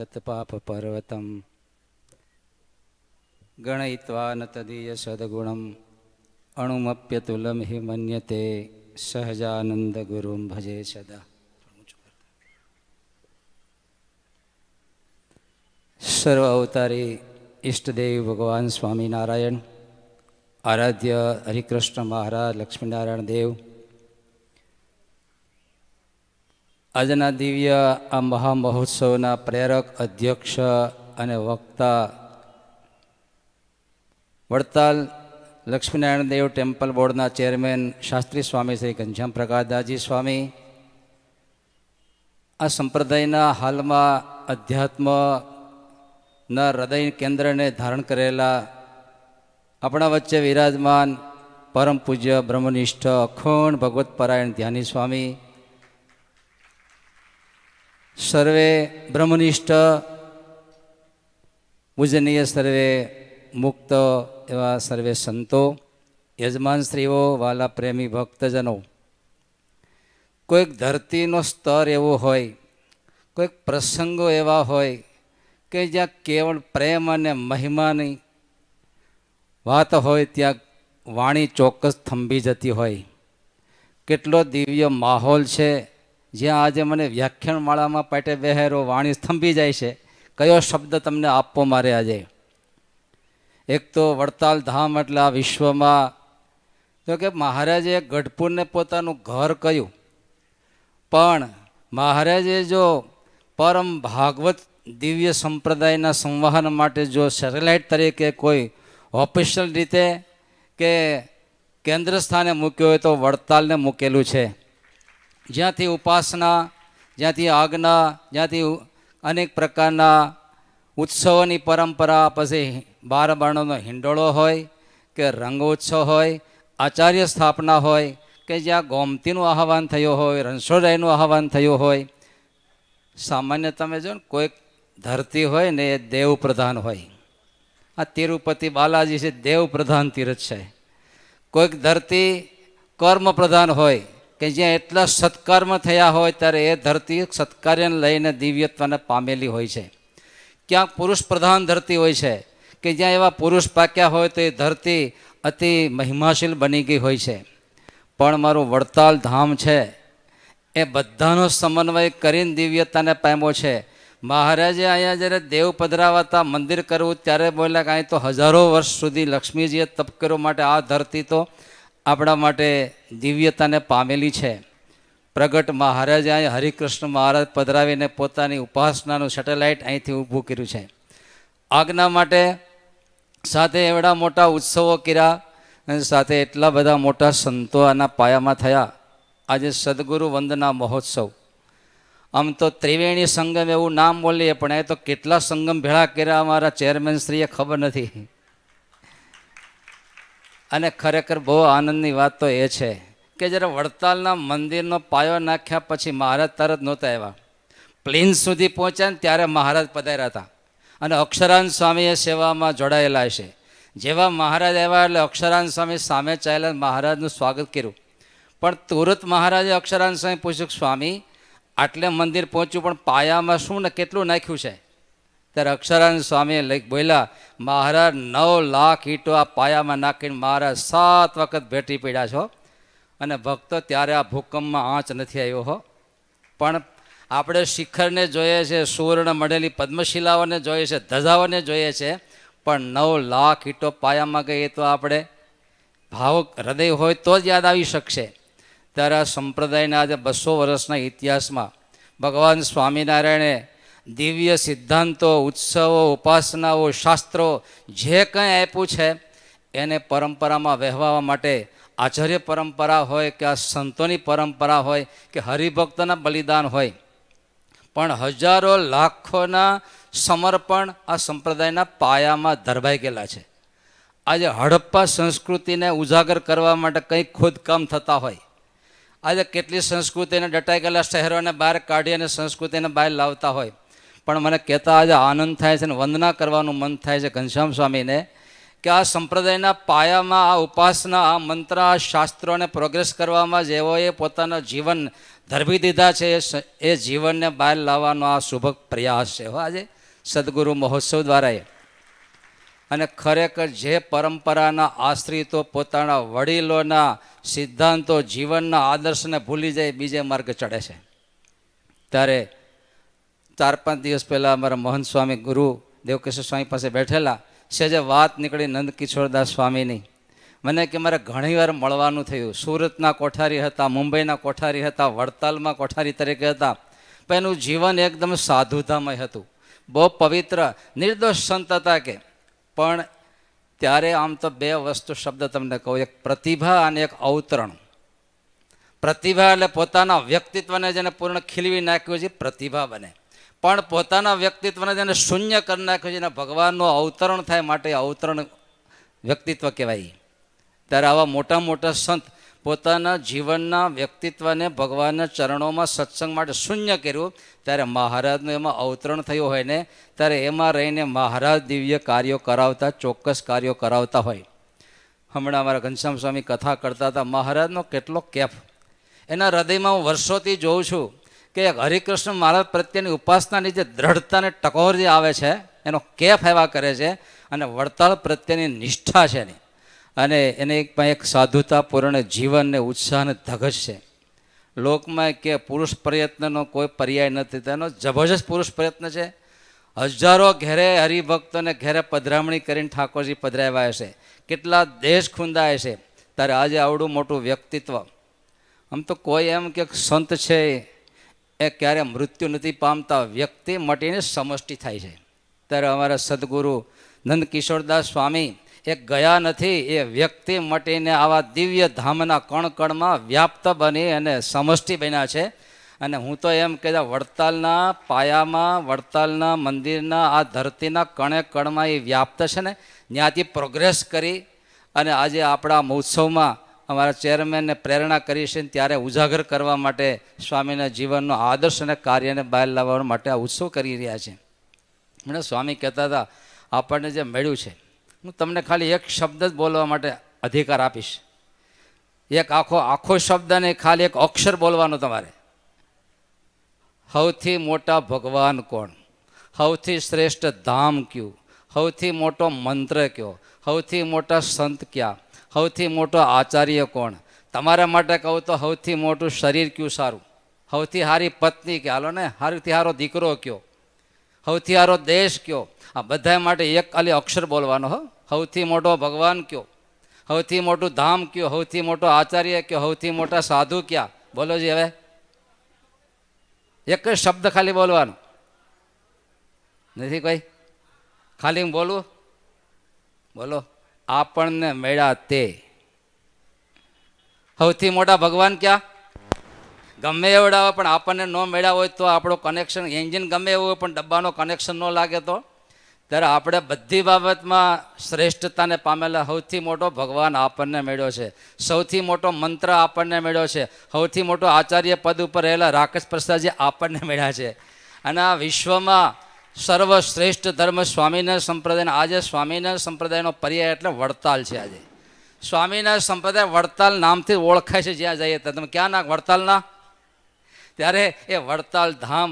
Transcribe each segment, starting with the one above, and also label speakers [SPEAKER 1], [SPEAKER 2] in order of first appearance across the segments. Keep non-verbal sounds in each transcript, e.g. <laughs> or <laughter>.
[SPEAKER 1] गतपापपर्वतं गणयित्वा न तदीयसद्गुणम् अणुमप्यतुलं हि मन्यते सहजानन्दगुरुं भजे सदा સર્વ અવતારી ઈષ્ટદેવ ભગવાન સ્વામિનારાયણ આરાધ્ય હરિકૃષ્ણ મહારાજ લક્ષ્મીનારાયણ દેવ આજના દિવ્ય આ મહામહોત્સવના પ્રેરક અધ્યક્ષ અને વક્તા વડતાલ લક્ષ્મીનારાયણ દેવ ટેમ્પલ બોર્ડના ચેરમેન શાસ્ત્રી સ્વામી શ્રી ઘનશ્યામ પ્રકાશદાસજી સ્વામી આ સંપ્રદાયના હાલમાં અધ્યાત્મના હૃદય કેન્દ્રને ધારણ કરેલા આપણા વચ્ચે વિરાજમાન પરમ પૂજ્ય બ્રહ્મનિષ્ઠ અખંડ ભગવત પરાયણ ધ્યાની સ્વામી સર્વે બ્રહ્મનિષ્ઠ પૂજનીય સર્વે મુક્ત એવા સર્વે સંતો યજમાન સ્ત્રીઓ વાલા પ્રેમી ભક્તજનો કોઈક ધરતીનો સ્તર એવો હોય કોઈક પ્રસંગો એવા હોય કે જ્યાં કેવળ પ્રેમ અને મહિમાની વાત હોય ત્યાં વાણી ચોક્કસ થંભી જતી હોય કેટલો દિવ્ય માહોલ છે જ્યાં આજે મને વ્યાખ્યાન માળામાં પાટે બહેરો વાણી સ્તંભી જાય છે કયો શબ્દ તમને આપવો મારે આજે એક તો વડતાલ ધામ એટલે આ વિશ્વમાં તો કે મહારાજે ગઢપુરને પોતાનું ઘર કહ્યું પણ મહારાજે જો પરમ ભાગવત દિવ્ય સંપ્રદાયના સંવહન માટે જો સેટેલાઇટ તરીકે કોઈ ઓફિશિયલ રીતે કે કેન્દ્ર સ્થાને મૂક્યો હોય તો વડતાલને મૂકેલું છે જ્યાંથી ઉપાસના જ્યાંથી આજ્ઞા જ્યાંથી અનેક પ્રકારના ઉત્સવોની પરંપરા પછી બાર બારણોનો હિંડોળો હોય કે રંગોત્સવ હોય આચાર્ય સ્થાપના હોય કે જ્યાં ગોમતીનું આહવાન થયું હોય રણછોડરાયનું આહવાન થયું હોય સામાન્ય તમે જો ને કોઈક ધરતી હોય ને એ દેવ પ્રધાન હોય આ તિરુપતિ બાલાજી છે દેવ પ્રધાન તીર્થ છે કોઈક ધરતી કર્મ પ્રધાન હોય કે જ્યાં એટલા સત્કર્મ થયા હોય ત્યારે એ ધરતી સત્કાર્યને લઈને દિવ્યત્વને પામેલી હોય છે ક્યાંક પુરુષ પ્રધાન ધરતી હોય છે કે જ્યાં એવા પુરુષ પાક્યા હોય તો એ ધરતી અતિ મહિમાશીલ બની ગઈ હોય છે પણ મારું વડતાલ ધામ છે એ બધાનો સમન્વય કરીને દિવ્યતાને પામ્યો છે મહારાજે અહીંયા જ્યારે દેવ પધરાવાતા મંદિર કરવું ત્યારે બોલ્યા કે અહીં તો હજારો વર્ષ સુધી લક્ષ્મીજીએ તપ કર્યો માટે આ ધરતી તો આપણા માટે દિવ્યતાને પામેલી છે પ્રગટ મહારાજ અહીં હરિકૃષ્ણ મહારાજ પધરાવીને પોતાની ઉપાસનાનું સેટેલાઇટ અહીંથી ઊભું કર્યું છે આજ્ઞા માટે સાથે એવડા મોટા ઉત્સવો કર્યા અને સાથે એટલા બધા મોટા સંતો આના પાયામાં થયા આજે સદગુરુ વંદના મહોત્સવ આમ તો ત્રિવેણી સંગમ એવું નામ બોલીએ પણ એ તો કેટલા સંગમ ભેળા કર્યા અમારા ચેરમેનશ્રીએ ખબર નથી અને ખરેખર બહુ આનંદની વાત તો એ છે કે જ્યારે વડતાલના મંદિરનો પાયો નાખ્યા પછી મહારાજ તરત નહોતા આવ્યા પ્લેન સુધી પહોંચ્યા ને ત્યારે મહારાજ પધાર્યા હતા અને અક્ષરાન સ્વામીએ સેવામાં જોડાયેલા છે જેવા મહારાજ આવ્યા એટલે અક્ષરાન સ્વામી સામે ચાલ્યા મહારાજનું સ્વાગત કર્યું પણ તુરત મહારાજે અક્ષરાન સ્વામી પૂછ્યું સ્વામી આટલે મંદિર પહોંચ્યું પણ પાયામાં શું ને કેટલું નાખ્યું છે ત્યારે અક્ષરાન સ્વામીએ લઈ બોલ્યા મહારાજ નવ લાખ ઈંટો આ પાયામાં નાખીને મહારાજ સાત વખત ભેટી પડ્યા છો અને ભક્તો ત્યારે આ ભૂકંપમાં આંચ નથી આવ્યો હો પણ આપણે શિખરને જોઈએ છે સુવર્ણ મળેલી પદ્મશિલાઓને જોઈએ છે ધજાઓને જોઈએ છે પણ નવ લાખ ઈંટો પાયામાં ગઈ એ તો આપણે ભાવક હૃદય હોય તો જ યાદ આવી શકશે ત્યારે આ સંપ્રદાયના આજે બસો વર્ષના ઇતિહાસમાં ભગવાન સ્વામિનારાયણે દિવ્ય સિદ્ધાંતો ઉત્સવો ઉપાસનાઓ શાસ્ત્રો જે કંઈ આપ્યું છે એને પરંપરામાં વહેવા માટે આચાર્ય પરંપરા હોય કે આ સંતોની પરંપરા હોય કે હરિભક્તના બલિદાન હોય પણ હજારો લાખોના સમર્પણ આ સંપ્રદાયના પાયામાં ધરબાઈ ગયેલા છે આજે હડપ્પા સંસ્કૃતિને ઉજાગર કરવા માટે કંઈક ખોદકામ થતા હોય આજે કેટલી સંસ્કૃતિને ડટાઈ ગયેલા શહેરોને બહાર કાઢી અને સંસ્કૃતિને બહાર લાવતા હોય પણ મને કહેતા આજે આનંદ થાય છે અને વંદના કરવાનું મન થાય છે ઘનશ્યામ સ્વામીને કે આ સંપ્રદાયના પાયામાં આ ઉપાસના આ મંત્ર આ શાસ્ત્રોને પ્રોગ્રેસ કરવામાં જેઓએ પોતાના જીવન ધરવી દીધા છે એ જીવનને બહાર લાવવાનો આ શુભ પ્રયાસ છે હો આજે સદગુરુ મહોત્સવ દ્વારા અને ખરેખર જે પરંપરાના આશ્રિતો પોતાના વડીલોના સિદ્ધાંતો જીવનના આદર્શને ભૂલી જાય બીજે માર્ગ ચડે છે ત્યારે ચાર પાંચ દિવસ પહેલાં અમારા મોહન સ્વામી ગુરુ દેવકિશોર સ્વામી પાસે બેઠેલા સહેજે વાત નીકળી નંદ કિશોરદાસ સ્વામીની મને કે મારે ઘણીવાર મળવાનું થયું સુરતના કોઠારી હતા મુંબઈના કોઠારી હતા વડતાલમાં કોઠારી તરીકે હતા પણ એનું જીવન એકદમ સાધુતામય હતું બહુ પવિત્ર નિર્દોષ સંત હતા કે પણ ત્યારે આમ તો બે વસ્તુ શબ્દ તમને કહું એક પ્રતિભા અને એક અવતરણ પ્રતિભા એટલે પોતાના વ્યક્તિત્વને જેને પૂર્ણ ખીલવી નાખ્યું છે પ્રતિભા બને પણ પોતાના વ્યક્તિત્વને જેને શૂન્ય કરી નાખ્યું છે એને ભગવાનનું અવતરણ થાય માટે અવતરણ વ્યક્તિત્વ કહેવાય ત્યારે આવા મોટા મોટા સંત પોતાના જીવનના વ્યક્તિત્વને ભગવાનના ચરણોમાં સત્સંગ માટે શૂન્ય કર્યું ત્યારે મહારાજનું એમાં અવતરણ થયું હોય ને ત્યારે એમાં રહીને મહારાજ દિવ્ય કાર્યો કરાવતા ચોક્કસ કાર્યો કરાવતા હોય હમણાં અમારા ઘનશ્યામ સ્વામી કથા કરતા હતા મહારાજનો કેટલો કેફ એના હૃદયમાં હું વર્ષોથી જોઉં છું કે હરિકૃષ્ણ મહારાજ પ્રત્યેની ઉપાસનાની જે દ્રઢતાને ટકોર જે આવે છે એનો કેફ એવા કરે છે અને વડતાળ પ્રત્યેની નિષ્ઠા છે એની અને એને એક પણ એક સાધુતાપૂર્ણ જીવન ને ઉત્સાહ અને ધગજ છે લોકમાં કે પુરુષ પ્રયત્નનો કોઈ પર્યાય નથી તેનો જબરજસ્ત પુરુષ પ્રયત્ન છે હજારો ઘેરે હરિભક્તોને ઘેરે પધરામણી કરીને ઠાકોરજી પધરાવ્યા છે કેટલા દેશ ખૂંદાય છે ત્યારે આજે આવડું મોટું વ્યક્તિત્વ આમ તો કોઈ એમ કે સંત છે એ ક્યારે મૃત્યુ નથી પામતા વ્યક્તિ મટીને સમષ્ટિ થાય છે ત્યારે અમારા સદગુરુ કિશોરદાસ સ્વામી એ ગયા નથી એ વ્યક્તિ મટીને આવા દિવ્ય ધામના કણકણમાં વ્યાપ્ત બની અને સમષ્ટિ બન્યા છે અને હું તો એમ કહેતા વડતાલના પાયામાં વડતાલના મંદિરના આ ધરતીના કણે કણમાં એ વ્યાપ્ત છે ને ત્યાંથી પ્રોગ્રેસ કરી અને આજે આપણા મહોત્સવમાં અમારા ચેરમેનને પ્રેરણા કરી છે ત્યારે ઉજાગર કરવા માટે સ્વામીના જીવનનો આદર્શ અને કાર્યને બહાર લાવવા માટે આ ઉત્સવ કરી રહ્યા છે મને સ્વામી કહેતા હતા આપણને જે મળ્યું છે હું તમને ખાલી એક શબ્દ જ બોલવા માટે અધિકાર આપીશ એક આખો આખો શબ્દ ને ખાલી એક અક્ષર બોલવાનો તમારે સૌથી મોટા ભગવાન કોણ સૌથી શ્રેષ્ઠ ધામ કયું સૌથી મોટો મંત્ર કયો સૌથી મોટા સંત ક્યાં સૌથી મોટો આચાર્ય કોણ તમારા માટે કહું તો સૌથી મોટું શરીર કયું સારું સૌથી સારી પત્ની કે હાલો ને સારીથી સારો દીકરો કયો સૌથી સારો દેશ કયો આ બધા માટે એક ખાલી અક્ષર બોલવાનો હો સૌથી મોટો ભગવાન કયો સૌથી મોટું ધામ કયો સૌથી મોટો આચાર્ય કયો સૌથી મોટા સાધુ ક્યાં બોલો જી હવે એક શબ્દ ખાલી બોલવાનો નથી કોઈ ખાલી બોલવું બોલો આપણને મળ્યા તે સૌથી મોટા ભગવાન ક્યાં ગમે એવડા પણ આપણને ન મળ્યા હોય તો આપણો કનેક્શન એન્જિન ગમે એવું હોય પણ ડબ્બાનો કનેક્શન ન લાગે તો ત્યારે આપણે બધી બાબતમાં શ્રેષ્ઠતાને પામેલા સૌથી મોટો ભગવાન આપણને મળ્યો છે સૌથી મોટો મંત્ર આપણને મળ્યો છે સૌથી મોટો આચાર્ય પદ ઉપર રહેલા રાકેશ પ્રસાદજી આપણને મળ્યા છે અને આ વિશ્વમાં સર્વશ્રેષ્ઠ ધર્મ સ્વામિનારાયણ સંપ્રદાયનો આજે સ્વામિનારાયણ સંપ્રદાયનો પર્યાય એટલે વડતાલ છે આજે સ્વામિનારાયણ સંપ્રદાય વડતાલ નામથી ઓળખાય છે જ્યાં જઈએ ત્યાં તમે ક્યાં ના વડતાલના ત્યારે એ વડતાલ ધામ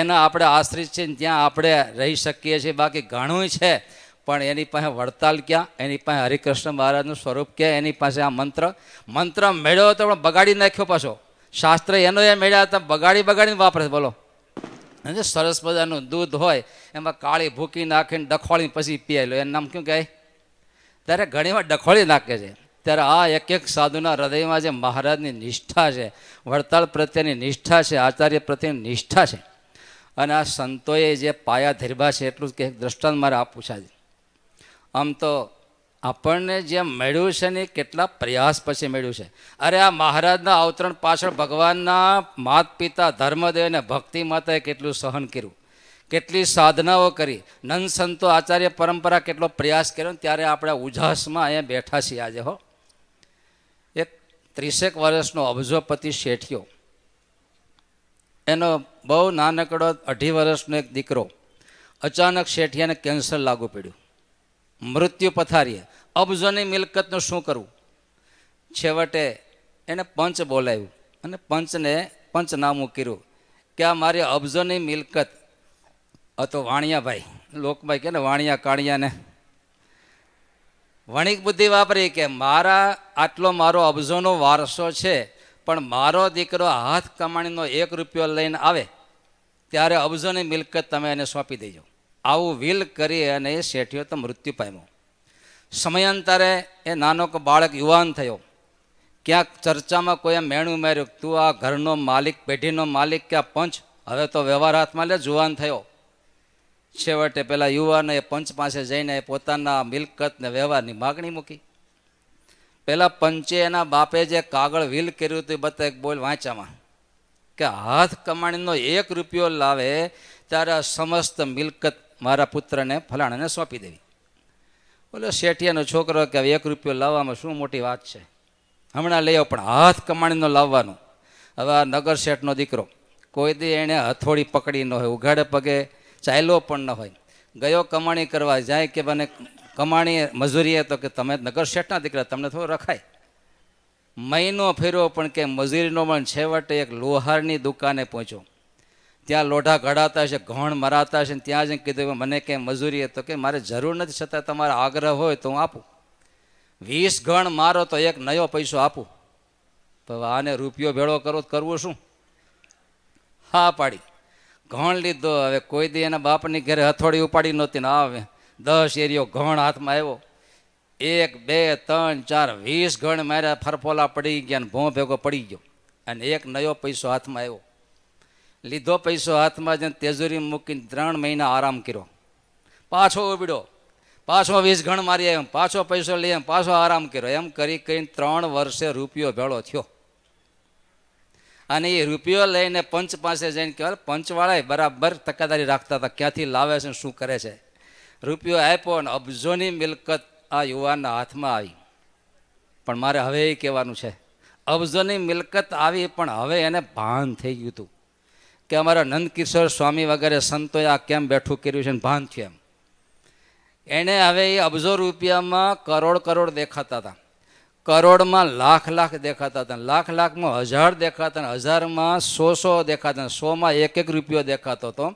[SPEAKER 1] એના આપણે આશ્રિત છે ત્યાં આપણે રહી શકીએ છીએ બાકી ઘણું છે પણ એની પાસે વડતાલ ક્યાં એની પાસે હરિકૃષ્ણ મહારાજનું સ્વરૂપ ક્યાં એની પાસે આ મંત્ર મંત્ર મેળવ્યો તો પણ બગાડી નાખ્યો પાછો શાસ્ત્ર એનો એ મેળ્યા હતા બગાડી બગાડીને વાપરે બોલો અને સરસ મજાનું દૂધ હોય એમાં કાળી ભૂકી નાખીને ડખોળી પછી પીએ લો એનું નામ શું કહેવાય ત્યારે ઘણીવાર ડખોળી નાખે છે ત્યારે આ એક એક સાધુના હૃદયમાં જે મહારાજની નિષ્ઠા છે વડતાળ પ્રત્યેની નિષ્ઠા છે આચાર્ય પ્રત્યેની નિષ્ઠા છે અને આ સંતોએ જે પાયા ધીરબા છે એટલું જ કે દ્રષ્ટાંત મારે આ પૂછા છે આમ તો આપણને જે મળ્યું છે ને કેટલા પ્રયાસ પછી મળ્યું છે અરે આ મહારાજના અવતરણ પાછળ ભગવાનના માત પિતા ધર્મદેવ અને ભક્તિ માતાએ કેટલું સહન કર્યું કેટલી સાધનાઓ કરી નંદ સંતો આચાર્ય પરંપરા કેટલો પ્રયાસ કર્યો ત્યારે આપણે ઉજાસમાં અહીંયા બેઠા છીએ આજે હો એક ત્રીસેક વર્ષનો અબજોપતિ શેઠિયો એનો બહુ નાનકડો અઢી વર્ષનો એક દીકરો અચાનક શેઠિયાને કેન્સર લાગુ પડ્યું મૃત્યુ પથારીએ અબજોની મિલકતનું શું કરવું છેવટે એને પંચ બોલાવ્યું અને પંચને પંચનામું કર્યું કે આ મારી અબજોની મિલકત હતો વાણિયાભાઈ લોકભાઈ કે ને વાણિયા કાણિયાને વણિક બુદ્ધિ વાપરી કે મારા આટલો મારો અબજોનો વારસો છે પણ મારો દીકરો હાથ કમાણીનો એક રૂપિયો લઈને આવે ત્યારે અબજોની મિલકત તમે એને સોંપી દેજો આવું વિલ કરી અને એ શેઠિયો તો મૃત્યુ પામ્યો સમયાંતરે એ નાનો બાળક યુવાન થયો ક્યાંક ચર્ચામાં કોઈએ મેણું મેર્યું તું આ ઘરનો માલિક પેઢીનો માલિક કે આ પંચ હવે તો વ્યવહાર હાથમાં લે જુવાન થયો છેવટે પેલા યુવાને પંચ પાસે જઈને પોતાના મિલકતને વ્યવહારની માગણી મૂકી પેલા પંચે એના બાપે જે કાગળ વિલ કર્યું હતું બતા એક બોલ વાંચામાં કે હાથ કમાણીનો એક રૂપિયો લાવે ત્યારે સમસ્ત મિલકત મારા પુત્રને ફલાણાને સોંપી દેવી બોલો શેઠિયાનો છોકરો કે હવે એક રૂપિયો લાવવામાં શું મોટી વાત છે હમણાં લઈ આવો પણ હાથ કમાણીનો લાવવાનો હવે આ નગર શેઠનો દીકરો કોઈ દી એણે હથોડી પકડી ન હોય ઉઘાડે પગે ચાલ્યો પણ ન હોય ગયો કમાણી કરવા જાય કે મને કમાણી મજૂરીએ તો કે તમે નગર શેઠના દીકરા તમને થોડું રખાય મહિનો ફેર્યો પણ કે મજૂરીનો પણ છેવટે એક લોહારની દુકાને પહોંચ્યો ત્યાં લોઢા ઘડાતા છે ઘણ મરાતા છે ત્યાં જ કીધું મને કે મજૂરી તો કે મારે જરૂર નથી છતાં તમારો આગ્રહ હોય તો હું આપું વીસ ગણ મારો તો એક નયો પૈસો આપું તો આને રૂપિયો ભેળો કરો તો કરવું શું હા પાડી ઘણ લીધો હવે કોઈ દી એના બાપની ઘરે હથોડી ઉપાડી નહોતી ને આવે દસ એરિયો ઘણ હાથમાં આવ્યો એક બે ત્રણ ચાર વીસ ગણ માર્યા ફરફોલા પડી ગયા ને ભોં ભેગો પડી ગયો અને એક નયો પૈસો હાથમાં આવ્યો લીધો પૈસો હાથમાં જઈને તેજુરી મૂકીને ત્રણ મહિના આરામ કર્યો પાછો ઉબડ્યો પાછો વીસ ગણ મારી આવ્યો પાછો પૈસો લઈ એમ પાછો આરામ કર્યો એમ કરી કરીને ત્રણ વર્ષે રૂપિયો ભેળો થયો અને એ રૂપિયો લઈને પંચ પાસે જઈને કહેવાય પંચવાળાએ બરાબર તકાદારી રાખતા હતા ક્યાંથી લાવે છે શું કરે છે રૂપિયો આપ્યો અને અબજોની મિલકત આ યુવાનના હાથમાં આવી પણ મારે હવે એ કહેવાનું છે અબજોની મિલકત આવી પણ હવે એને ભાન થઈ ગયું હતું કે અમારા નંદકિશોર સ્વામી વગેરે સંતોએ આ કેમ બેઠું કર્યું છે ભાન થયું એમ એણે હવે એ અબજો રૂપિયામાં કરોડ કરોડ દેખાતા હતા કરોડમાં લાખ લાખ દેખાતા હતા લાખ લાખમાં હજાર દેખાતા હજારમાં સો સો દેખાતા સોમાં એક એક રૂપિયો દેખાતો હતો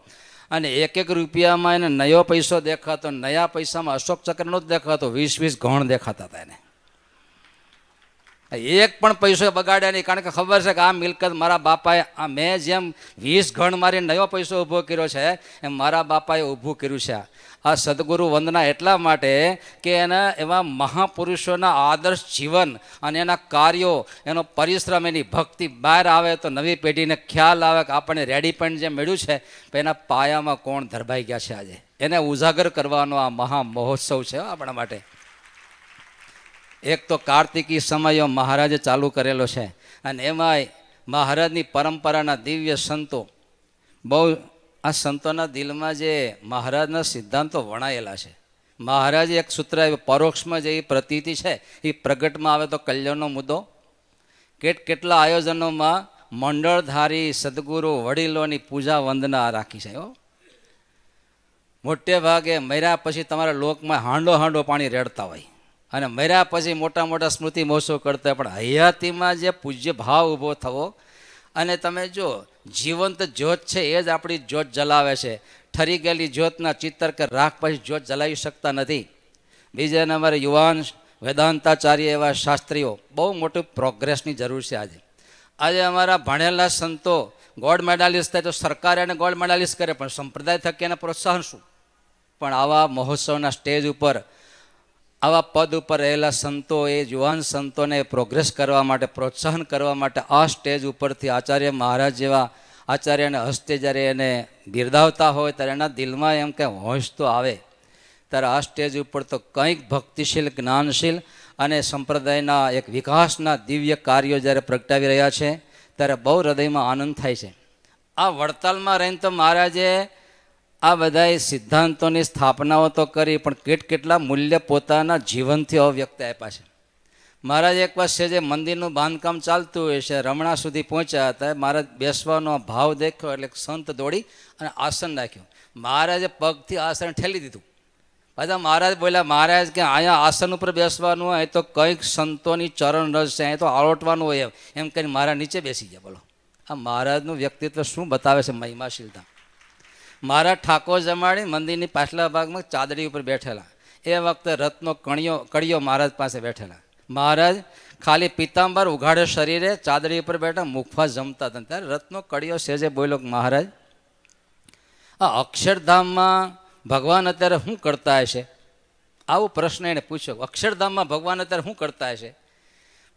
[SPEAKER 1] અને એક એક રૂપિયામાં એને નયો પૈસો દેખાતો નયા પૈસામાં અશોક ચક્રનો જ દેખાતો વીસ વીસ ગણ દેખાતા હતા એને એક પણ પૈસો બગાડ્યા નહીં કારણ કે ખબર છે કે આ મિલકત મારા બાપાએ આ મેં જેમ વીસ ગણ મારી નવો પૈસો ઊભો કર્યો છે એમ મારા બાપાએ ઊભું કર્યું છે આ સદગુરુ વંદના એટલા માટે કે એના એવા મહાપુરુષોના આદર્શ જીવન અને એના કાર્યો એનો પરિશ્રમ એની ભક્તિ બહાર આવે તો નવી પેઢીને ખ્યાલ આવે કે આપણને રેડી પણ જે મળ્યું છે એના પાયામાં કોણ ધરબાઈ ગયા છે આજે એને ઉજાગર કરવાનો આ મહા મહોત્સવ છે આપણા માટે એક તો કાર્તિકી સમયો મહારાજે ચાલુ કરેલો છે અને એમાંય મહારાજની પરંપરાના દિવ્ય સંતો બહુ આ સંતોના દિલમાં જે મહારાજના સિદ્ધાંતો વણાયેલા છે મહારાજે એક સૂત્ર પરોક્ષમાં જે પ્રતીતિ છે એ પ્રગટમાં આવે તો કલ્યાણનો મુદ્દો કેટ કેટલા આયોજનોમાં મંડળધારી સદગુરુ વડીલોની પૂજા વંદના રાખી છે મોટે ભાગે મર્યા પછી તમારા લોકમાં હાંડો હાંડો પાણી રેડતા હોય અને મર્યા પછી મોટા મોટા સ્મૃતિ મહોત્સવ કરતા પણ હયાતીમાં જે પૂજ્ય ભાવ ઊભો થવો અને તમે જો જીવંત જ્યોત છે એ જ આપણી જ્યોત જલાવે છે ઠરી ગયેલી જ્યોતના ચિત્તર કે રાખ પછી જ્યોત જલાવી શકતા નથી બીજા નંબર યુવાન વેદાંતાચાર્ય એવા શાસ્ત્રીઓ બહુ મોટું પ્રોગ્રેસની જરૂર છે આજે આજે અમારા ભણેલા સંતો ગોલ્ડ મેડાલિસ્ટ થાય તો સરકારે એને ગોલ્ડ મેડાલિસ્ટ કરે પણ સંપ્રદાય થકી એને પ્રોત્સાહન શું પણ આવા મહોત્સવના સ્ટેજ ઉપર આવા પદ ઉપર રહેલા સંતો એ યુવાન સંતોને પ્રોગ્રેસ કરવા માટે પ્રોત્સાહન કરવા માટે આ સ્ટેજ ઉપરથી આચાર્ય મહારાજ જેવા આચાર્યને હસ્તે જ્યારે એને બિરદાવતા હોય ત્યારે એના દિલમાં એમ કે હોંશ તો આવે ત્યારે આ સ્ટેજ ઉપર તો કંઈક ભક્તિશીલ જ્ઞાનશીલ અને સંપ્રદાયના એક વિકાસના દિવ્ય કાર્યો જ્યારે પ્રગટાવી રહ્યા છે ત્યારે બહુ હૃદયમાં આનંદ થાય છે આ વડતાલમાં રહીને તો મહારાજે આ બધાએ સિદ્ધાંતોની સ્થાપનાઓ તો કરી પણ કેટ કેટલા મૂલ્ય પોતાના જીવનથી અવ્યક્ત આપ્યા છે મહારાજ એક વર્ષે જે મંદિરનું બાંધકામ ચાલતું હોય છે રમણા સુધી પહોંચ્યા હતા મહારાજ બેસવાનો ભાવ દેખ્યો એટલે સંત દોડી અને આસન રાખ્યું મહારાજે પગથી આસન ઠેલી દીધું પાછા મહારાજ બોલ્યા મહારાજ કે અહીંયા આસન ઉપર બેસવાનું હોય તો કંઈક સંતોની ચરણ રસ છે અહીં તો આળોટવાનું હોય એમ એમ કરીને મહારાજ નીચે બેસી ગયા બોલો આ મહારાજનું વ્યક્તિત્વ શું બતાવે છે મહિમાશીલતા મારા ઠાકોર જમાડી મંદિરની પાછલા ભાગમાં ચાદરી ઉપર બેઠેલા એ વખતે રથનો કણિયો કડિયો મહારાજ પાસે બેઠેલા મહારાજ ખાલી પિતાંબર ઉઘાડે શરીરે ચાદરી ઉપર બેઠા મુખવા જમતા હતા ત્યારે રથનો કડિયો સેજે બોલ્યો મહારાજ આ અક્ષરધામમાં ભગવાન અત્યારે શું કરતા હશે આવો પ્રશ્ન એને પૂછ્યો અક્ષરધામમાં ભગવાન અત્યારે શું કરતા હશે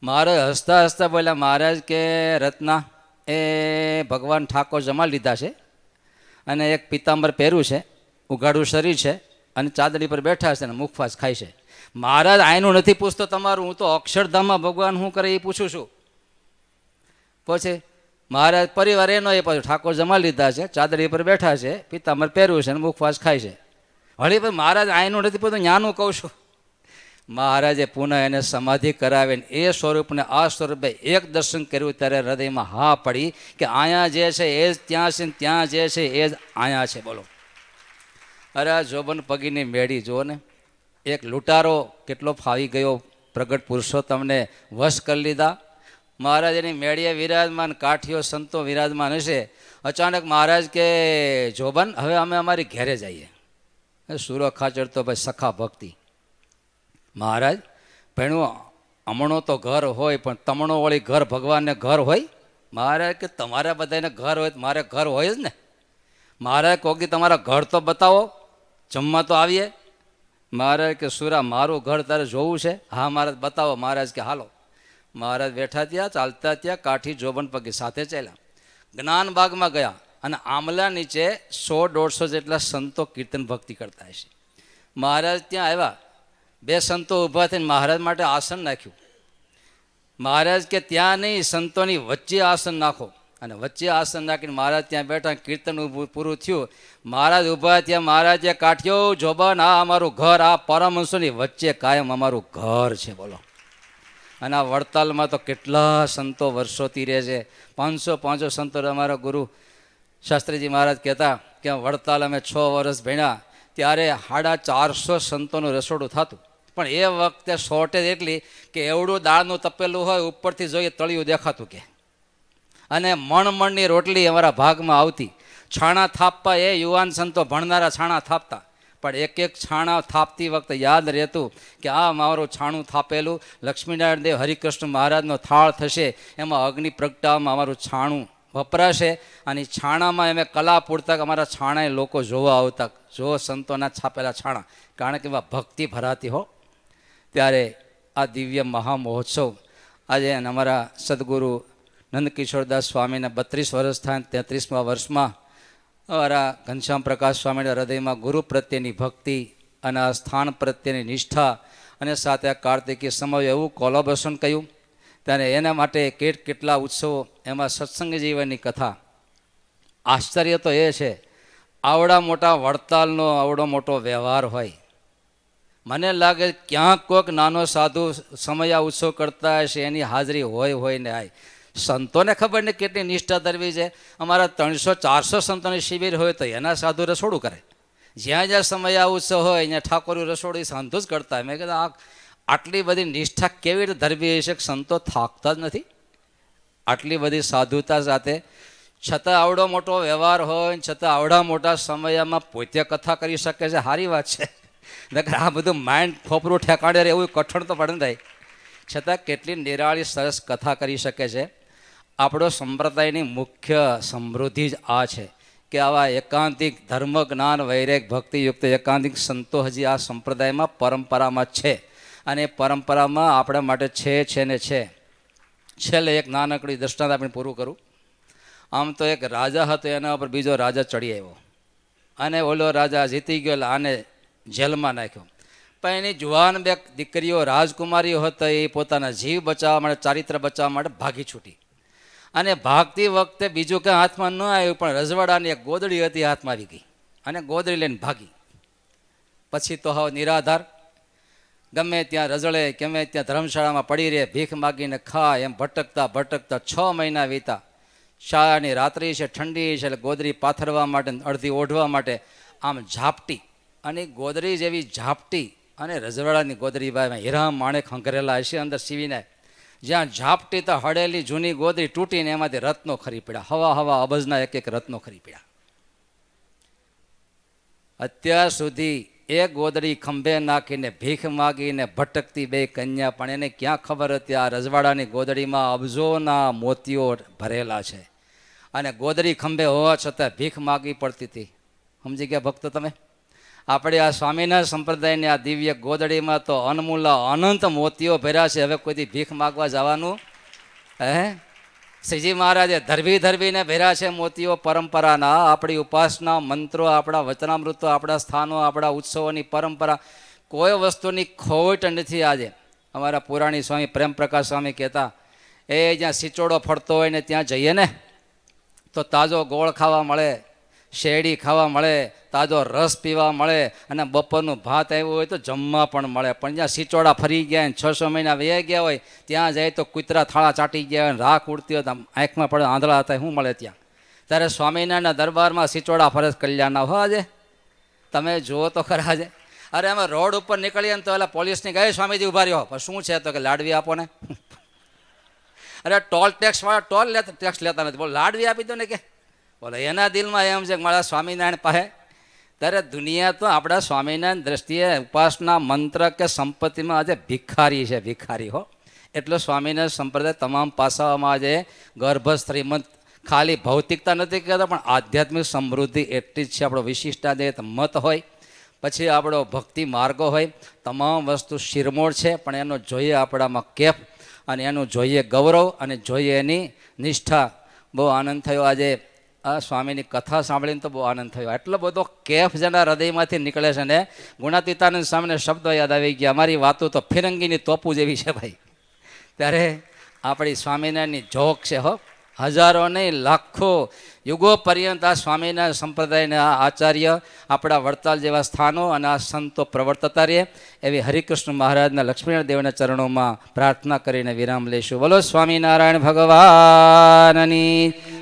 [SPEAKER 1] મહારાજ હસતા હસતા બોલ્યા મહારાજ કે રત્ના એ ભગવાન ઠાકોર જમા લીધા છે અને એક પિતાંબર પહેર્યું છે ઉઘાડું શરીર છે અને ચાદડી પર બેઠા છે અને મુખવાસ ખાય છે મહારાજ આયનું નથી પૂછતો તમારું હું તો અક્ષરધામમાં ભગવાન હું કરે એ પૂછું છું પછી મહારાજ પરિવાર એનો એ પાછું ઠાકોર જમા લીધા છે ચાદડી પર બેઠા છે પિતાંબર પહેર્યું છે અને મુખવાસ ખાય છે હળી પછી મહારાજ આયનું નથી પૂછતો ન્યાનું કહું છું મહારાજે પુનઃ એને સમાધિ કરાવીને એ સ્વરૂપને આ સ્વરૂપે એક દર્શન કર્યું ત્યારે હૃદયમાં હા પડી કે અહીંયા જે છે એ જ ત્યાં છે ત્યાં જે છે એ જ અહીંયા છે બોલો અરે આ જોબન પગીની મેળી જુઓ ને એક લૂંટારો કેટલો ફાવી ગયો પ્રગટ પુરુષો તમને વશ કરી લીધા મહારાજની મેળીએ વિરાજમાન કાઠીઓ સંતો વિરાજમાન હશે અચાનક મહારાજ કે જોબન હવે અમે અમારી ઘેરે જઈએ સુરો ખાચડતો ભાઈ સખા ભક્તિ મહારાજ ભણ્યો હમણો તો ઘર હોય પણ તમણો વળી ઘર ભગવાનને ઘર હોય મહારાજ કે તમારા બધાને ઘર હોય મારે ઘર હોય જ ને મહારાજ કે તમારા ઘર તો બતાવો જમવા તો આવીએ મહારાજ કે સુરા મારું ઘર તારે જોવું છે હા મહારાજ બતાવો મહારાજ કે હાલો મહારાજ બેઠા ત્યાં ચાલતા ત્યાં કાઠી જોબન પગી સાથે ચાલ્યા જ્ઞાનબાગમાં ગયા અને આમલા નીચે સો દોઢસો જેટલા સંતો કીર્તન ભક્તિ કરતા હશે મહારાજ ત્યાં આવ્યા બે સંતો ઊભા થઈને મહારાજ માટે આસન નાખ્યું મહારાજ કે ત્યાં નહીં સંતોની વચ્ચે આસન નાખો અને વચ્ચે આસન નાખીને મહારાજ ત્યાં બેઠા કીર્તન ઊભું પૂરું થયું મહારાજ ઊભા ત્યાં મહારાજે કાઠ્યો જોબન આ અમારું ઘર આ પરમહંસોની વચ્ચે કાયમ અમારું ઘર છે બોલો અને આ વડતાલમાં તો કેટલા સંતો વર્ષોથી રહે છે પાંચસો પાંચસો સંતો અમારા ગુરુ શાસ્ત્રીજી મહારાજ કહેતા કે વડતાલ અમે છ વર્ષ ભણ્યા ત્યારે સાડા ચારસો સંતોનું રસોડું થતું પણ એ વખતે શોર્ટેજ એટલી કે એવડું દાળનું તપેલું હોય ઉપરથી જોઈએ તળિયું દેખાતું કે અને મણમણની રોટલી અમારા ભાગમાં આવતી છાણા થાપવા એ યુવાન સંતો ભણનારા છાણા થાપતા પણ એક એક છાણા થાપતી વખતે યાદ રહેતું કે આ મારું છાણું થાપેલું લક્ષ્મીનારાયણ દેવ હરિકૃષ્ણ મહારાજનો થાળ થશે એમાં અગ્નિ પ્રગટાવવામાં અમારું છાણું વપરાશે અને છાણામાં અમે કલા પૂરતા અમારા છાણાએ લોકો જોવા આવતા જો સંતોના છાપેલા છાણા કારણ કે એમાં ભક્તિ ભરાતી હો ત્યારે આ દિવ્ય મહામહોત્સવ આજે અમારા સદગુરુ નંદકિશોરદાસ સ્વામીના બત્રીસ વર્ષ થાય તેત્રીસમાં વર્ષમાં અમારા ઘનશ્યામ પ્રકાશ સ્વામીના હૃદયમાં ગુરુ પ્રત્યેની ભક્તિ અને આ સ્થાન પ્રત્યેની નિષ્ઠા અને સાથે આ કાર્તિકીય સમયે એવું કોલોબરેશન કહ્યું ત્યારે એના માટે કેટ કેટલા ઉત્સવો એમાં સત્સંગ જીવનની કથા આશ્ચર્ય તો એ છે આવડા મોટા વડતાલનો આવડો મોટો વ્યવહાર હોય મને લાગે ક્યાંક કોઈક નાનો સાધુ સમય ઉત્સવ કરતા હશે એની હાજરી હોય હોય ને આય સંતોને ખબર ને કેટલી નિષ્ઠા ધરવી છે અમારા ત્રણસો ચારસો સંતોની શિબિર હોય તો એના સાધુ રસોડું કરે જ્યાં જ્યાં સમય ઉત્સવ હોય અહીંયા ઠાકોરનું રસોડું સાંધુ જ કરતા મેં કીધું આ આટલી બધી નિષ્ઠા કેવી રીતે ધરવી હશે સંતો થાકતા જ નથી આટલી બધી સાધુતા સાથે છતાં આવડો મોટો વ્યવહાર હોય છતાં આવડા મોટા સમયમાં પોતે કથા કરી શકે છે સારી વાત છે નકર આ બધું માઇન્ડ ખોપરું ઠેકાણે રહે એવું કઠણ તો પડે થાય છતાં કેટલી નિરાળી સરસ કથા કરી શકે છે આપણો સંપ્રદાયની મુખ્ય સમૃદ્ધિ જ આ છે કે આવા એકાંતિક ધર્મ જ્ઞાન વૈરેક ભક્તિયુક્ત એકાંતિક સંતો હજી આ સંપ્રદાયમાં પરંપરામાં છે અને એ પરંપરામાં આપણા માટે છે છે ને છે છેલ્લે એક નાનકડી દ્રષ્ટાંત આપણે પૂરું કરું આમ તો એક રાજા હતો એના ઉપર બીજો રાજા ચડી આવ્યો અને ઓલો રાજા જીતી ગયો એટલે આને જેલમાં નાખ્યો પણ એની જુવાન બે દીકરીઓ રાજકુમારી હતા એ પોતાના જીવ બચાવવા માટે ચારિત્ર બચાવવા માટે ભાગી છૂટી અને ભાગતી વખતે બીજું કંઈ હાથમાં ન આવ્યું પણ રજવાડાની એક ગોદડી હતી હાથમાં આવી ગઈ અને ગોદડી લઈને ભાગી પછી તો હવે નિરાધાર ગમે ત્યાં રજળે ગમે ત્યાં ધર્મશાળામાં પડી રહે ભીખ માગીને ખા એમ ભટકતા ભટકતા છ મહિના વીતા શાળાની રાત્રિ છે ઠંડી છે એટલે ગોદરી પાથરવા માટે અડધી ઓઢવા માટે આમ ઝાપટી અને ગોદરી જેવી ઝાપટી અને રજવાડાની ગોદરી ભાઈ હિરામ માણેક હંકરેલા હશે અંદર સીવીને જ્યાં ઝાપટી તો હડેલી જૂની ગોદરી તૂટીને એમાંથી રત્નો ખરી પડ્યા હવા હવા અબજના એક એક રત્નો ખરી પડ્યા અત્યાર સુધી એ ગોદડી ખંભે નાખીને ભીખ માગીને ભટકતી બે કન્યા પણ એને ક્યાં ખબર હતી આ રજવાડાની ગોદડીમાં અબજોના મોતીઓ ભરેલા છે અને ગોદડી ખંભે હોવા છતાં ભીખ માગી પડતી હતી સમજી ગયા ભક્તો તમે આપણે આ સ્વામીના સંપ્રદાયની આ દિવ્ય ગોદડીમાં તો અનમૂલા અનંત મોતીઓ ભર્યા છે હવે કોઈથી ભીખ માગવા જવાનું હે શ્રીજી મહારાજે ધરવી ધરવીને ભેર્યા છે મોતીઓ પરંપરાના આપણી ઉપાસના મંત્રો આપણા વચનામૃતો આપણા સ્થાનો આપણા ઉત્સવોની પરંપરા કોઈ વસ્તુની ખોટ નથી આજે અમારા પુરાણી સ્વામી પ્રેમપ્રકાશ સ્વામી કહેતા એ જ્યાં સિચોડો ફરતો હોય ને ત્યાં જઈએ ને તો તાજો ગોળ ખાવા મળે શેરડી ખાવા મળે તાજો રસ પીવા મળે અને બપોરનું ભાત આવ્યું હોય તો જમવા પણ મળે પણ જ્યાં સિચોડા ફરી ગયા હોય છ છ મહિના વયા ગયા હોય ત્યાં જાય તો કૂતરા થાળા ચાટી ગયા હોય રાખ ઉડતી હોય આંખમાં પડે આંધળા હતા શું મળે ત્યાં ત્યારે સ્વામિનારાયણના દરબારમાં સિંચોડા ફરજ કલ્યાણના હો આજે તમે જુઓ તો ખરા આજે અરે અમે રોડ ઉપર નીકળીએ ને તો એટલે પોલીસની ગઈ સ્વામીજી ઉભા રહ્યો પણ શું છે તો કે લાડવી આપો ને <laughs> અરે ટોલ ટેક્સવાળા ટોલ લેતા ટેક્સ લેતા નથી બોલ લાડવી આપી દો ને કે બોલે એના દિલમાં એમ છે કે મારા સ્વામિનારાયણ પાસે ત્યારે દુનિયા તો આપણા સ્વામિનારાયણ દ્રષ્ટિએ ઉપાસના મંત્ર કે સંપત્તિમાં આજે ભિખારી છે ભિખારી હો એટલો સ્વામિનારાયણ સંપ્રદાય તમામ પાસાઓમાં આજે ગર્ભ શ્રીમંત ખાલી ભૌતિકતા નથી કહેતા પણ આધ્યાત્મિક સમૃદ્ધિ એટલી જ છે આપણો વિશિષ્ટાદેત મત હોય પછી આપણો ભક્તિ માર્ગો હોય તમામ વસ્તુ શિરમોળ છે પણ એનો જોઈએ આપણામાં કેફ અને એનું જોઈએ ગૌરવ અને જોઈએ એની નિષ્ઠા બહુ આનંદ થયો આજે આ સ્વામીની કથા સાંભળીને તો બહુ આનંદ થયો એટલો બધો કેફ જેના હૃદયમાંથી નીકળે છે ને ગુણાતીતાનંદ સામે શબ્દો યાદ આવી ગયા અમારી વાતો તો ફિરંગીની તોપું જેવી છે ભાઈ ત્યારે આપણી સ્વામિનારાયણની જોક છે હો હજારો નહીં લાખો યુગો પર્યંત આ સ્વામીના સંપ્રદાયના આચાર્ય આપણા વડતાલ જેવા સ્થાનો અને આ સંતો પ્રવર્તતા રહે એવી હરિકૃષ્ણ મહારાજના લક્ષ્મીનારાયણ દેવના ચરણોમાં પ્રાર્થના કરીને વિરામ લઈશું બોલો સ્વામિનારાયણ ભગવાનની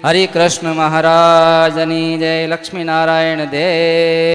[SPEAKER 1] હરિકૃષ્ણ મહારાજની જય લક્ષ્મીનારાયણ દેવ